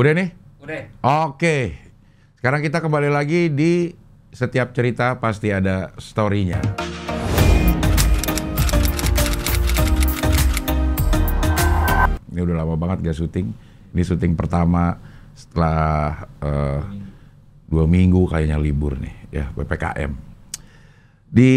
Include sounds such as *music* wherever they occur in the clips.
Udah nih? Udah. Oke. Sekarang kita kembali lagi di setiap cerita pasti ada story-nya. Ini udah lama banget gak syuting. Ini syuting pertama setelah uh, dua minggu kayaknya libur nih ya PPKM. Di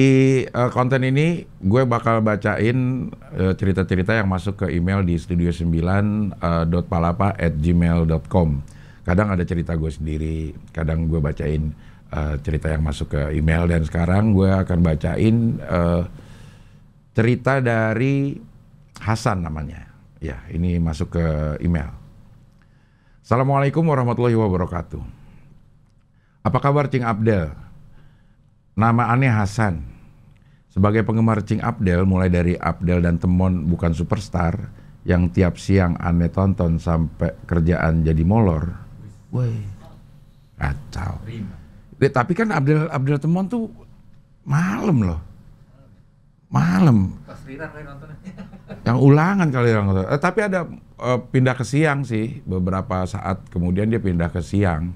uh, konten ini gue bakal bacain eh, cerita-cerita uh, yang masuk ke email di studio9.palapa@gmail.com. Eh, uh, kadang ada cerita gue sendiri, kadang gue bacain uh, cerita yang masuk ke email dan sekarang gue akan bacain uh, cerita dari Hasan namanya. Ya, ini masuk ke email. Assalamualaikum warahmatullahi wabarakatuh. Apa kabar Cing Abdel? Nama aneh Hasan. Sebagai penggemar Cing Abdel, mulai dari Abdel dan Temon bukan superstar, yang tiap siang aneh tonton sampai kerjaan jadi molor. Woi, kacau. Ya, tapi kan Abdel Abdel Temon tuh malam loh. Malam. Yang ulangan kali orang ya, Eh, tapi ada eh, pindah ke siang sih beberapa saat kemudian dia pindah ke siang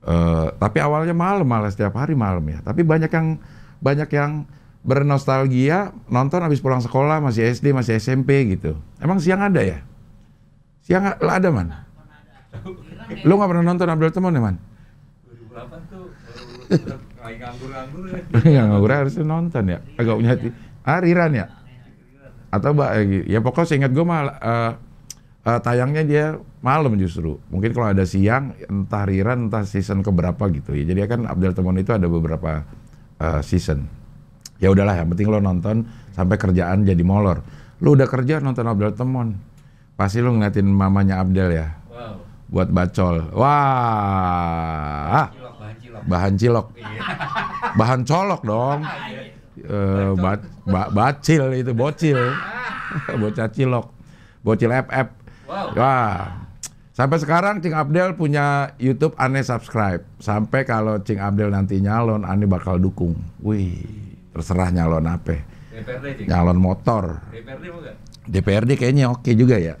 Uh, tapi awalnya malam malah setiap hari malam ya. Tapi banyak yang banyak yang bernostalgia nonton habis pulang sekolah masih SD masih SMP gitu. Emang siang ada ya? Siang lah ada mana? Lu nggak pernah nonton Abdul Temon ya man? yang tuh ya. *laughs* iya, nganggur harusnya nonton ya. Agak punya hati. Ah Riran ya? Atau mbak ya pokoknya ingat gue mah uh, uh, tayangnya dia malam justru mungkin kalau ada siang entah riran entah season keberapa gitu ya jadi kan Abdul Temon itu ada beberapa uh, season ya udahlah yang penting lo nonton sampai kerjaan jadi molor lo udah kerja nonton Abdul Temon pasti lo ngeliatin mamanya Abdul ya wow. buat bacol wah bahan cilok bahan cilok, iya. *laughs* colok dong uh, ba bacil itu bocil *laughs* bocah cilok bocil FF Wow. Wah, Sampai sekarang Cing Abdel punya YouTube aneh subscribe. Sampai kalau Cing Abdel nanti nyalon, aneh bakal dukung. Wih, terserah nyalon apa. DPRD, Nyalon motor. DPRD gak? DPRD kayaknya oke juga ya.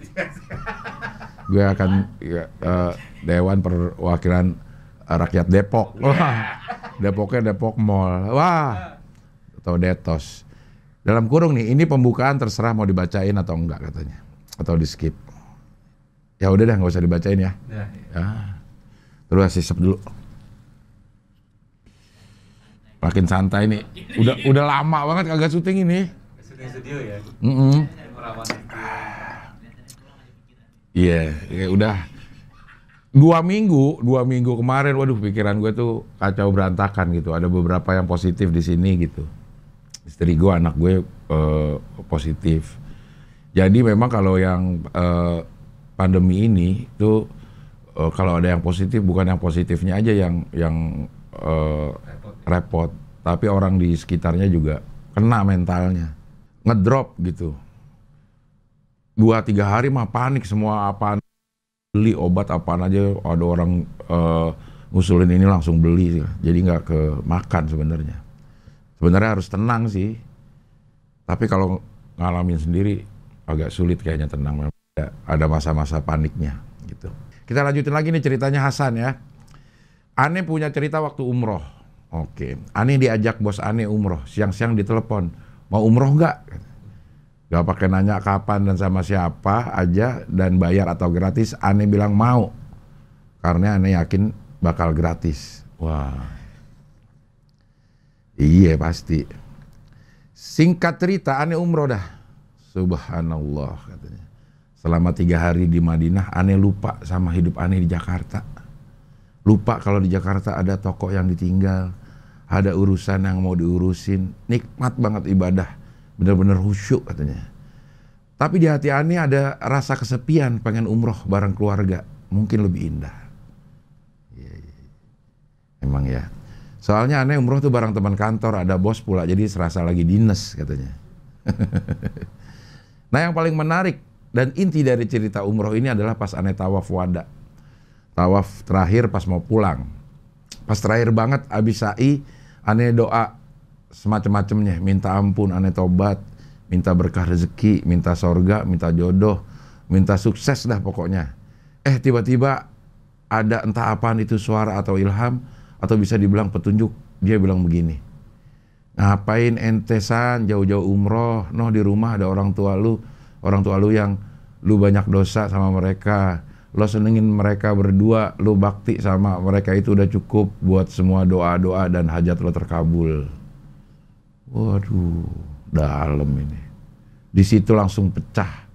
Gue akan ya, uh, Dewan Perwakilan Rakyat Depok. Wah, iya. Depoknya Depok Mall. Wah, atau Detos. Dalam kurung nih, ini pembukaan terserah mau dibacain atau enggak katanya. Atau di skip. Ya udah deh nggak usah dibacain ya. Ya, ya. ya. Terus kasih sep dulu. Makin santai nih. Udah udah lama banget kagak syuting ini. Syuting studio ya. Mm -mm. Iya, yeah, udah dua minggu, dua minggu kemarin, waduh pikiran gue tuh kacau berantakan gitu. Ada beberapa yang positif di sini gitu. Istri gue, anak gue uh, positif. Jadi memang kalau yang uh, pandemi ini itu uh, kalau ada yang positif bukan yang positifnya aja yang yang uh, repot, ya. repot, tapi orang di sekitarnya juga kena mentalnya, ngedrop gitu. Dua tiga hari mah panik semua apa beli obat apa aja ada orang uh, ngusulin ini langsung beli, jadi nggak ke makan sebenarnya. Sebenarnya harus tenang sih, tapi kalau ngalamin sendiri agak sulit kayaknya tenang. memang ya, ada masa-masa paniknya gitu. Kita lanjutin lagi nih ceritanya Hasan ya. Ane punya cerita waktu umroh. Oke, Ane diajak bos Ane umroh. Siang-siang ditelepon, mau umroh nggak? Gak pakai nanya kapan dan sama siapa aja dan bayar atau gratis. Ane bilang mau, karena Ane yakin bakal gratis. Wah, iya pasti. Singkat cerita, Ane umroh dah. Subhanallah katanya selama tiga hari di Madinah, aneh lupa sama hidup aneh di Jakarta. Lupa kalau di Jakarta ada toko yang ditinggal, ada urusan yang mau diurusin, nikmat banget ibadah, bener-bener khusyuk katanya. Tapi di hati aneh ada rasa kesepian, pengen umroh bareng keluarga, mungkin lebih indah. Iya, iya, iya. Emang ya. Soalnya aneh umroh tuh bareng teman kantor, ada bos pula, jadi serasa lagi dinas katanya. *laughs* nah yang paling menarik dan inti dari cerita umroh ini adalah pas aneh tawaf wada. Tawaf terakhir pas mau pulang. Pas terakhir banget abis sa'i, aneh doa semacam-macamnya. Minta ampun, aneh tobat, minta berkah rezeki, minta sorga, minta jodoh, minta sukses dah pokoknya. Eh tiba-tiba ada entah apaan itu suara atau ilham, atau bisa dibilang petunjuk. Dia bilang begini, ngapain entesan jauh-jauh umroh, noh di rumah ada orang tua lu, orang tua lu yang lu banyak dosa sama mereka lo senengin mereka berdua lo bakti sama mereka itu udah cukup buat semua doa-doa dan hajat lo terkabul waduh dalam ini di situ langsung pecah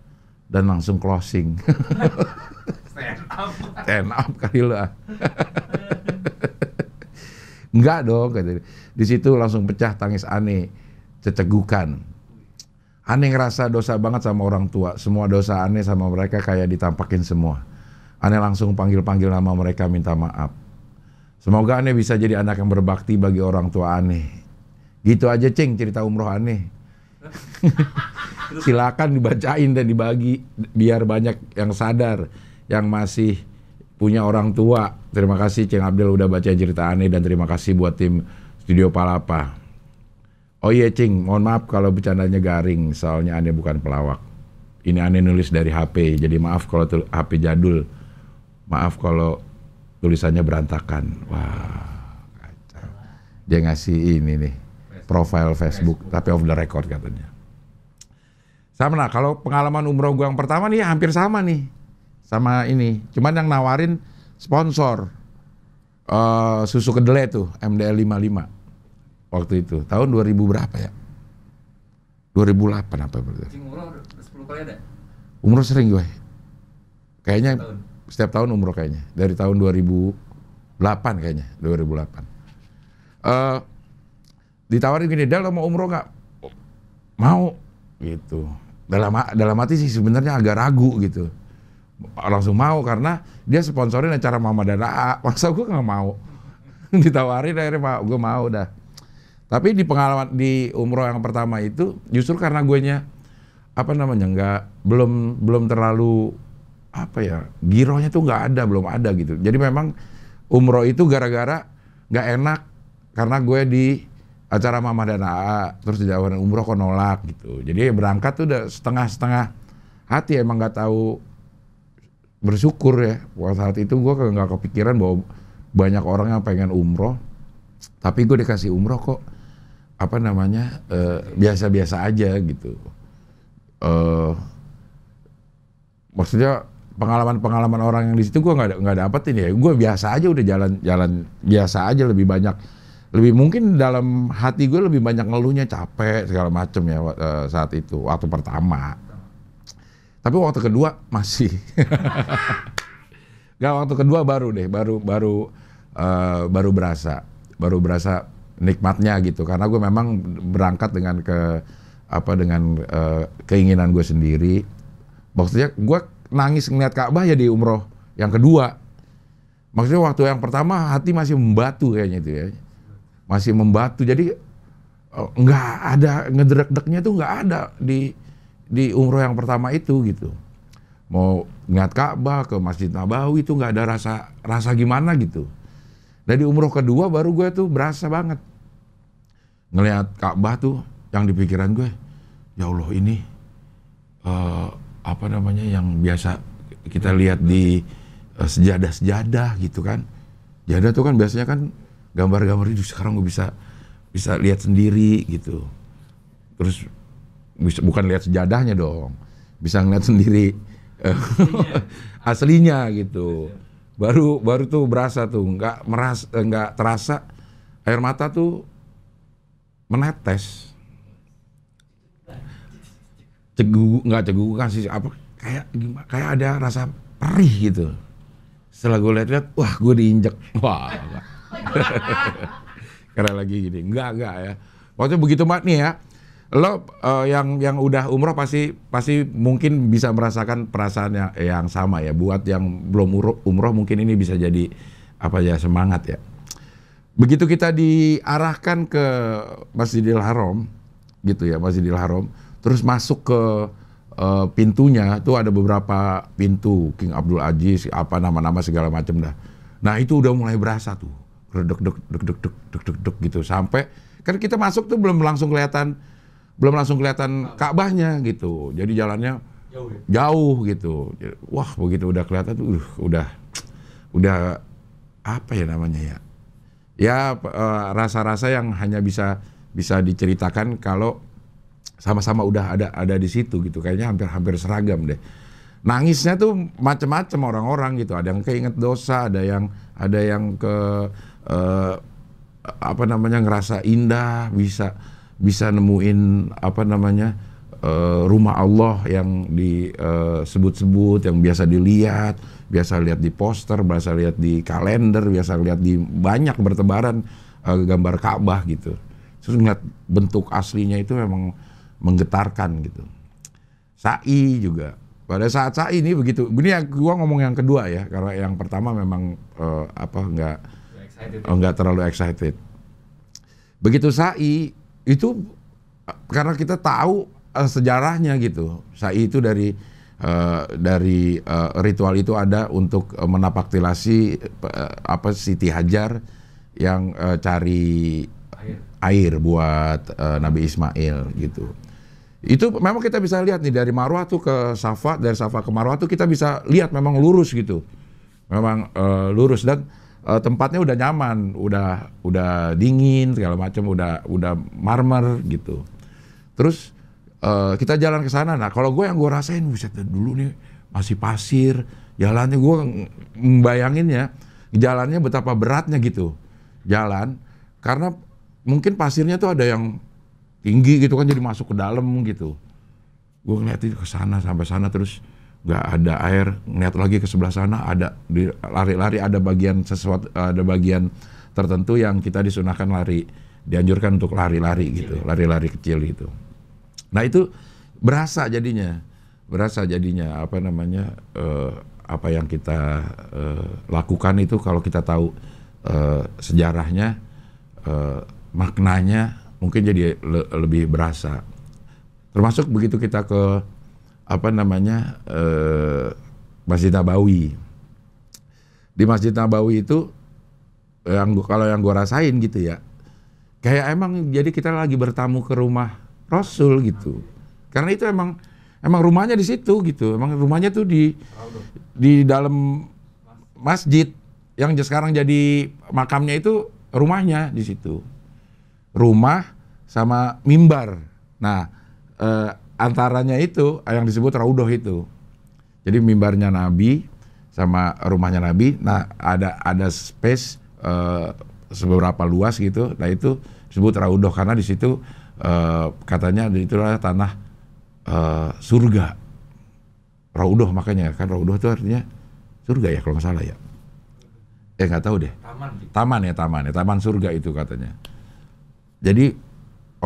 dan langsung closing *laughs* stand up stand up kali lo ah. enggak dong di situ langsung pecah tangis aneh cecegukan Aneh ngerasa dosa banget sama orang tua. Semua dosa aneh sama mereka kayak ditampakin semua. Aneh langsung panggil-panggil nama mereka minta maaf. Semoga aneh bisa jadi anak yang berbakti bagi orang tua aneh. Gitu aja ceng cerita umroh aneh. *laughs* Silakan dibacain dan dibagi biar banyak yang sadar yang masih punya orang tua. Terima kasih Ceng Abdul udah baca cerita aneh dan terima kasih buat tim Studio Palapa. Oh iya Cing, mohon maaf kalau bercandanya garing, soalnya aneh bukan pelawak. Ini aneh nulis dari HP, jadi maaf kalau HP jadul. Maaf kalau tulisannya berantakan. Wah, kacau. Dia ngasih ini nih, profile Facebook, tapi off the record katanya. Sama nah, kalau pengalaman umroh gua yang pertama nih ya hampir sama nih. Sama ini, cuman yang nawarin sponsor uh, susu kedelai tuh MDL 55 waktu itu. Tahun 2000 berapa ya? 2008 apa berarti? Umroh 10 kali ada? Umroh sering gue. Kayaknya tahun. setiap tahun umroh kayaknya. Dari tahun 2008 kayaknya, 2008. Uh, eh, ditawarin gini, dalam mau umroh nggak? Mau, gitu. Dalam dalam hati sih sebenarnya agak ragu gitu. Langsung mau karena dia sponsorin acara Mama dan *laughs* maksa gue nggak mau? *laughs* ditawarin akhirnya gue mau udah tapi di pengalaman di umroh yang pertama itu justru karena gue nya apa namanya nggak belum belum terlalu apa ya girohnya tuh nggak ada belum ada gitu. Jadi memang umroh itu gara-gara nggak enak karena gue di acara mama dan AA terus jawaban umroh kok nolak gitu. Jadi berangkat tuh udah setengah-setengah hati emang nggak tahu bersyukur ya. Waktu saat itu gue nggak kepikiran bahwa banyak orang yang pengen umroh tapi gue dikasih umroh kok apa namanya eh, biasa-biasa uh, aja gitu. Uh, maksudnya pengalaman-pengalaman orang yang di situ gue nggak ada nggak dapetin ya. Gue biasa aja udah jalan-jalan biasa aja lebih banyak lebih mungkin dalam hati gue lebih banyak ngeluhnya capek segala macem ya eh, saat itu waktu pertama. Tapi waktu kedua masih. *laughs* Gak waktu kedua baru deh, baru baru uh, baru berasa, baru berasa nikmatnya gitu karena gue memang berangkat dengan ke apa dengan uh, keinginan gue sendiri maksudnya gue nangis ngeliat Ka'bah ya di umroh yang kedua maksudnya waktu yang pertama hati masih membatu kayaknya itu ya masih membatu jadi oh, nggak uh, ada ngedrek deknya tuh nggak ada di di umroh yang pertama itu gitu mau ngeliat Ka'bah ke Masjid Nabawi itu nggak ada rasa rasa gimana gitu dari umroh kedua baru gue tuh berasa banget ngelihat Ka'bah tuh yang di pikiran gue, ya Allah ini uh, apa namanya yang biasa kita lihat di uh, sejadah-sejadah gitu kan. Jadah tuh kan biasanya kan gambar-gambar itu sekarang gue bisa bisa lihat sendiri gitu. Terus bisa bukan lihat sejadahnya dong, bisa ngeliat sendiri eh, aslinya, *laughs* aslinya gitu. Baru baru tuh berasa tuh nggak meras nggak terasa air mata tuh menetes cegu nggak cegu kan sih apa kayak gimana kayak ada rasa perih gitu setelah gue lihat-lihat wah gue diinjek *laughs* wah *laughs* karena lagi gini nggak nggak ya waktu begitu mat nih ya lo uh, yang yang udah umroh pasti pasti mungkin bisa merasakan perasaan yang, yang sama ya buat yang belum umroh mungkin ini bisa jadi apa ya semangat ya begitu kita diarahkan ke Masjidil Haram, gitu ya Masjidil Haram, terus masuk ke uh, pintunya itu ada beberapa pintu King Abdul Aziz apa nama-nama segala macam dah. Nah itu udah mulai berasa tuh, deg deg deg deg deg deg deg deg gitu sampai kan kita masuk tuh belum langsung kelihatan belum langsung kelihatan Ka'bahnya gitu. Jadi jalannya ya? jauh, gitu. Wah begitu udah kelihatan tuh, uh, udah udah apa ya namanya ya? ya eh, rasa-rasa uh, yang hanya bisa bisa diceritakan kalau sama-sama udah ada ada di situ gitu kayaknya hampir-hampir seragam deh nangisnya tuh macam-macam orang-orang gitu ada yang keinget dosa ada yang ada yang ke uh, apa namanya ngerasa indah bisa bisa nemuin apa namanya uh, rumah Allah yang disebut-sebut, eh, yang biasa dilihat, biasa lihat di poster, biasa lihat di kalender, biasa lihat di banyak bertebaran uh, gambar Ka'bah gitu. Terus ngeliat bentuk aslinya itu memang menggetarkan gitu. Sa'i juga. Pada saat sa'i ini begitu. Ini yang gua ngomong yang kedua ya, karena yang pertama memang uh, apa nggak ya? oh, nggak terlalu excited. Begitu sa'i itu karena kita tahu uh, sejarahnya gitu. Sa'i itu dari uh, dari uh, ritual itu ada untuk uh, menapaktilasi uh, apa Siti Hajar yang uh, cari air, air buat uh, Nabi Ismail gitu. Itu memang kita bisa lihat nih dari Marwah tuh ke Safa, dari Safa ke Marwah tuh kita bisa lihat memang lurus gitu. Memang uh, lurus dan uh, tempatnya udah nyaman, udah udah dingin segala macam, udah udah marmer gitu. Terus Uh, kita jalan ke sana. Nah, kalau gue yang gue rasain, buset dulu nih masih pasir, jalannya gue ya, jalannya betapa beratnya gitu, jalan. Karena mungkin pasirnya tuh ada yang tinggi gitu kan, jadi masuk ke dalam gitu. Gue ngeliatin ke sana sampai sana terus nggak ada air, ngeliat lagi ke sebelah sana ada lari-lari ada bagian sesuatu, ada bagian tertentu yang kita disunahkan lari, dianjurkan untuk lari-lari gitu, iya, iya. lari-lari kecil gitu. Nah itu berasa jadinya, berasa jadinya apa namanya uh, apa yang kita uh, lakukan itu kalau kita tahu uh, sejarahnya, uh, maknanya mungkin jadi le lebih berasa. Termasuk begitu kita ke apa namanya uh, Masjid Nabawi. Di Masjid Nabawi itu yang kalau yang gue rasain gitu ya, kayak emang jadi kita lagi bertamu ke rumah Rasul gitu. Karena itu emang emang rumahnya di situ gitu. Emang rumahnya tuh di di dalam masjid yang sekarang jadi makamnya itu rumahnya di situ. Rumah sama mimbar. Nah, eh, antaranya itu yang disebut raudoh itu. Jadi mimbarnya Nabi sama rumahnya Nabi. Nah, ada ada space eh, seberapa luas gitu. Nah, itu disebut raudoh karena di situ Eh, katanya itu adalah tanah uh, surga. Raudoh makanya kan Raudoh itu artinya surga ya kalau nggak salah ya. Eh nggak tahu deh. Taman. Taman ya taman ya taman surga itu katanya. Jadi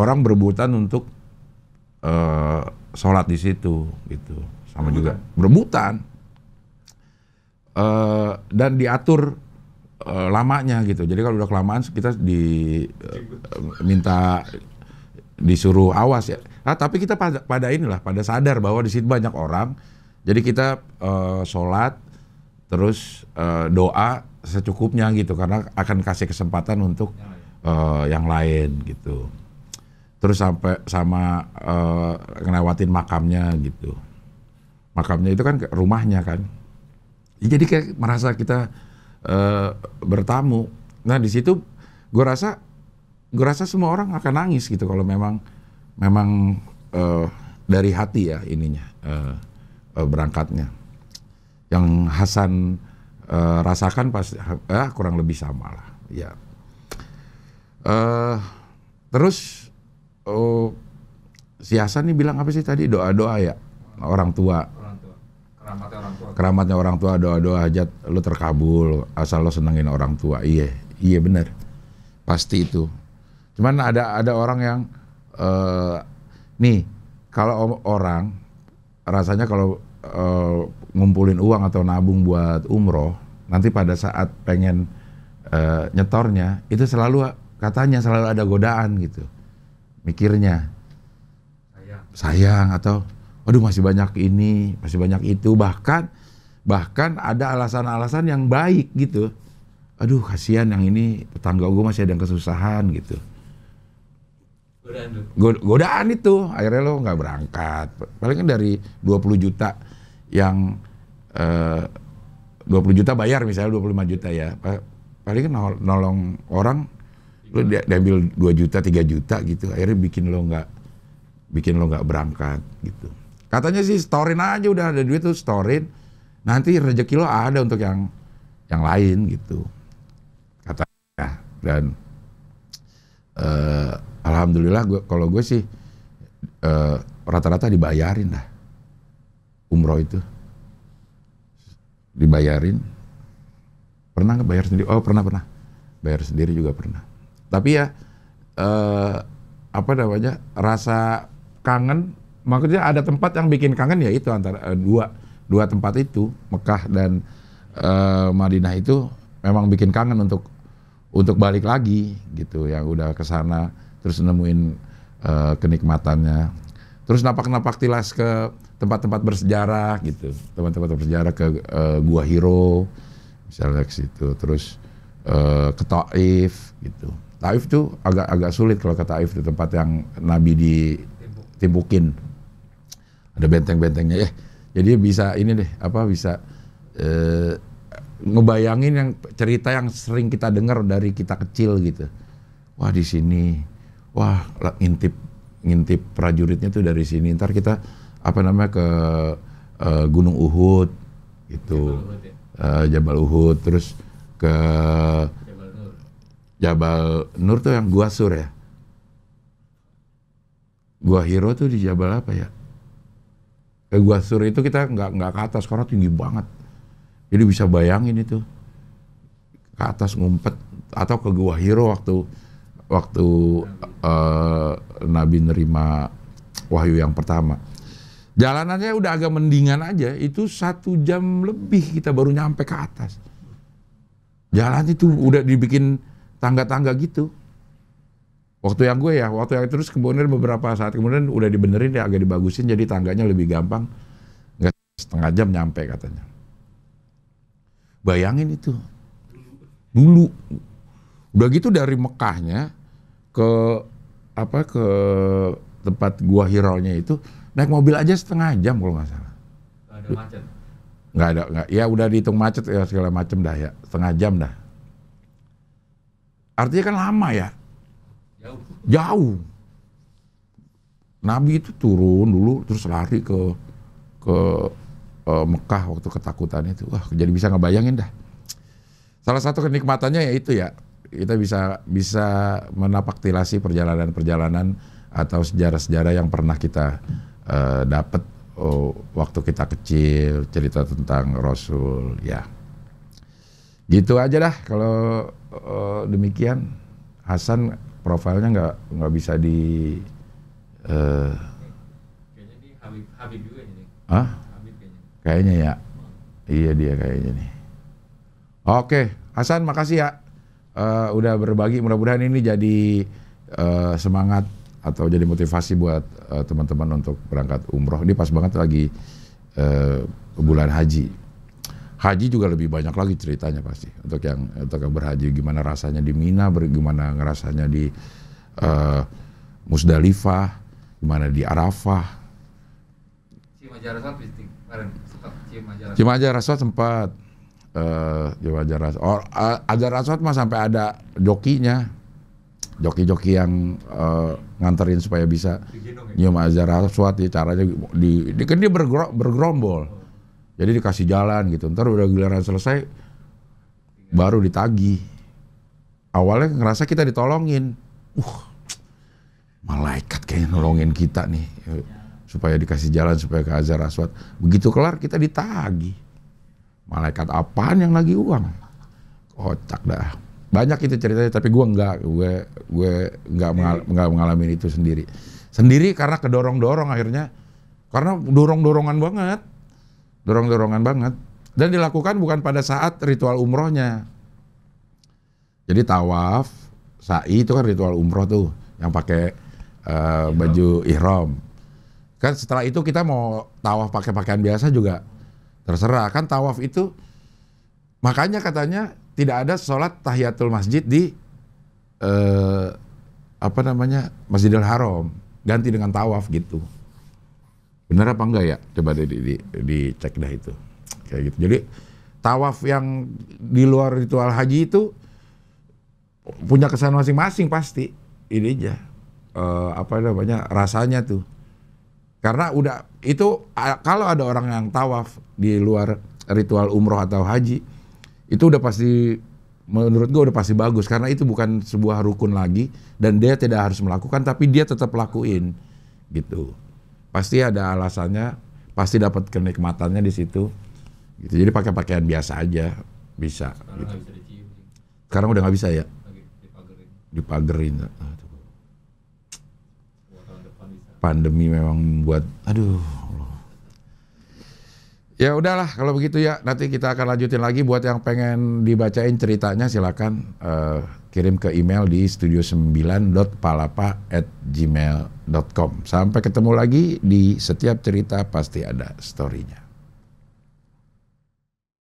orang berebutan untuk uh, sholat di situ gitu sama juga berebutan uh, dan diatur uh, lamanya gitu. Jadi kalau udah kelamaan kita di uh, minta disuruh awas ya. Nah, tapi kita pada, pada inilah pada sadar bahwa di situ banyak orang. Jadi kita uh, sholat terus uh, doa secukupnya gitu karena akan kasih kesempatan untuk uh, yang lain gitu. Terus sampai sama uh, ngelewatin makamnya gitu. Makamnya itu kan rumahnya kan. jadi kayak merasa kita uh, bertamu. Nah di situ gue rasa gue rasa semua orang akan nangis gitu kalau memang memang uh, dari hati ya ininya uh, uh, berangkatnya. Yang Hasan uh, rasakan pas uh, kurang lebih sama lah. Ya. Uh, terus oh, si Hasan nih bilang apa sih tadi doa doa ya orang tua. Orang tua. Keramatnya orang tua. Keramatnya orang tua doa-doa hajat lu terkabul asal lo senengin orang tua. Iya, iya benar. Pasti itu. Cuman ada ada orang yang uh, nih kalau orang rasanya kalau uh, ngumpulin uang atau nabung buat umroh nanti pada saat pengen uh, nyetornya itu selalu katanya selalu ada godaan gitu mikirnya sayang, atau aduh masih banyak ini masih banyak itu bahkan bahkan ada alasan-alasan yang baik gitu aduh kasihan yang ini tetangga gue masih ada yang kesusahan gitu godaan, godaan itu akhirnya lo nggak berangkat paling kan dari 20 juta yang eh, 20 juta bayar misalnya 25 juta ya paling kan nolong orang lo di diambil 2 juta 3 juta gitu akhirnya bikin lo nggak bikin lo nggak berangkat gitu katanya sih storein aja udah ada duit tuh storein nanti rezeki lo ada untuk yang yang lain gitu katanya dan eh, alhamdulillah gue kalau gue sih eh, rata-rata uh, dibayarin lah umroh itu dibayarin pernah nggak bayar sendiri oh pernah pernah bayar sendiri juga pernah tapi ya uh, apa namanya rasa kangen maksudnya ada tempat yang bikin kangen ya itu antara uh, dua dua tempat itu Mekah dan uh, Madinah itu memang bikin kangen untuk untuk balik lagi gitu yang udah kesana terus nemuin uh, kenikmatannya terus napak-napak tilas ke tempat-tempat bersejarah gitu tempat-tempat bersejarah ke uh, gua hero misalnya ke situ terus uh, ke Taif gitu Taif tuh agak agak sulit kalau ke Taif di tempat yang Nabi ditimbukin ada benteng-bentengnya ya jadi bisa ini deh apa bisa uh, ngebayangin yang cerita yang sering kita dengar dari kita kecil gitu wah di sini wah ngintip ngintip prajuritnya tuh dari sini ntar kita apa namanya ke uh, Gunung Uhud itu Jabal Uhud, ya? uh, Jabal Uhud terus ke Jabal Nur. Jabal Nur tuh yang Gua Sur ya Gua Hiro tuh di Jabal apa ya ke Gua Sur itu kita nggak nggak ke atas karena tinggi banget jadi bisa bayangin itu ke atas ngumpet atau ke Gua Hiro waktu waktu uh, Nabi nerima wahyu yang pertama. Jalanannya udah agak mendingan aja, itu satu jam lebih kita baru nyampe ke atas. Jalan itu udah dibikin tangga-tangga gitu. Waktu yang gue ya, waktu yang terus kemudian beberapa saat kemudian udah dibenerin ya agak dibagusin jadi tangganya lebih gampang. Nggak setengah jam nyampe katanya. Bayangin itu. Dulu. Udah gitu dari Mekahnya ke apa ke tempat gua hiralnya itu naik mobil aja setengah jam kalau nggak salah. Gak ada macet. Nggak ada, nggak. Ya udah dihitung macet ya segala macem dah ya, setengah jam dah. Artinya kan lama ya. Jauh. Jauh. Nabi itu turun dulu terus lari ke ke uh, Mekah waktu ketakutan itu. Wah, jadi bisa ngebayangin dah. Salah satu kenikmatannya ya itu ya, kita bisa bisa menapaktilasi perjalanan-perjalanan atau sejarah-sejarah yang pernah kita uh, dapat oh, waktu kita kecil cerita tentang Rasul ya gitu aja dah kalau uh, demikian Hasan profilnya nggak nggak bisa di uh, kayaknya kayaknya. ya iya dia kayaknya nih oke Hasan makasih ya uh, udah berbagi. Mudah-mudahan ini jadi uh, semangat atau jadi motivasi buat uh, teman-teman untuk berangkat umroh. Ini pas banget lagi uh, bulan haji. Haji juga lebih banyak lagi ceritanya pasti untuk yang untuk yang berhaji gimana rasanya di Mina, gimana ngerasanya di uh, Musdalifah, gimana di Arafah. Cimaja Raswat sempat Cimaja sempat uh, Jawa Ajar Aswad. Or, uh, eh, Ajar Aswad mah sampai ada jokinya. Joki-joki yang uh, nganterin supaya bisa ya? nyium Ajar Aswad, ya, caranya di, di kan dia bergro, bergerombol. Jadi dikasih jalan gitu. Ntar udah giliran selesai baru ditagi. Awalnya ngerasa kita ditolongin. Uh, malaikat kayaknya nolongin kita nih supaya dikasih jalan supaya ke Azhar Aswad. Begitu kelar kita ditagih. Malaikat apaan yang lagi uang? Kocak dah. Banyak itu ceritanya, tapi gue nggak, gue gue nggak mengal, mengalami itu sendiri. Sendiri karena kedorong-dorong akhirnya, karena dorong-dorongan banget, dorong-dorongan banget. Dan dilakukan bukan pada saat ritual umrohnya. Jadi tawaf, sa'i itu kan ritual umroh tuh, yang pakai uh, baju ihram. Kan setelah itu kita mau tawaf pakai pakaian biasa juga Terserah kan tawaf itu makanya katanya tidak ada sholat tahiyatul masjid di eh, apa namanya Masjidil Haram ganti dengan tawaf gitu. Benar apa enggak ya? Coba di, di, cek dah itu. Kayak gitu. Jadi tawaf yang di luar ritual haji itu punya kesan masing-masing pasti ini aja eh, apa namanya rasanya tuh karena udah itu kalau ada orang yang tawaf di luar ritual umroh atau haji itu udah pasti menurut gue udah pasti bagus karena itu bukan sebuah rukun lagi dan dia tidak harus melakukan tapi dia tetap lakuin gitu pasti ada alasannya pasti dapat kenikmatannya di situ gitu jadi pakai pakaian biasa aja bisa sekarang gitu. Bisa sekarang udah nggak bisa ya dipagerin dipagerin pandemi memang membuat aduh Ya udahlah kalau begitu ya nanti kita akan lanjutin lagi buat yang pengen dibacain ceritanya silakan uh, kirim ke email di studio9.palapa@gmail.com. Sampai ketemu lagi di setiap cerita pasti ada storynya.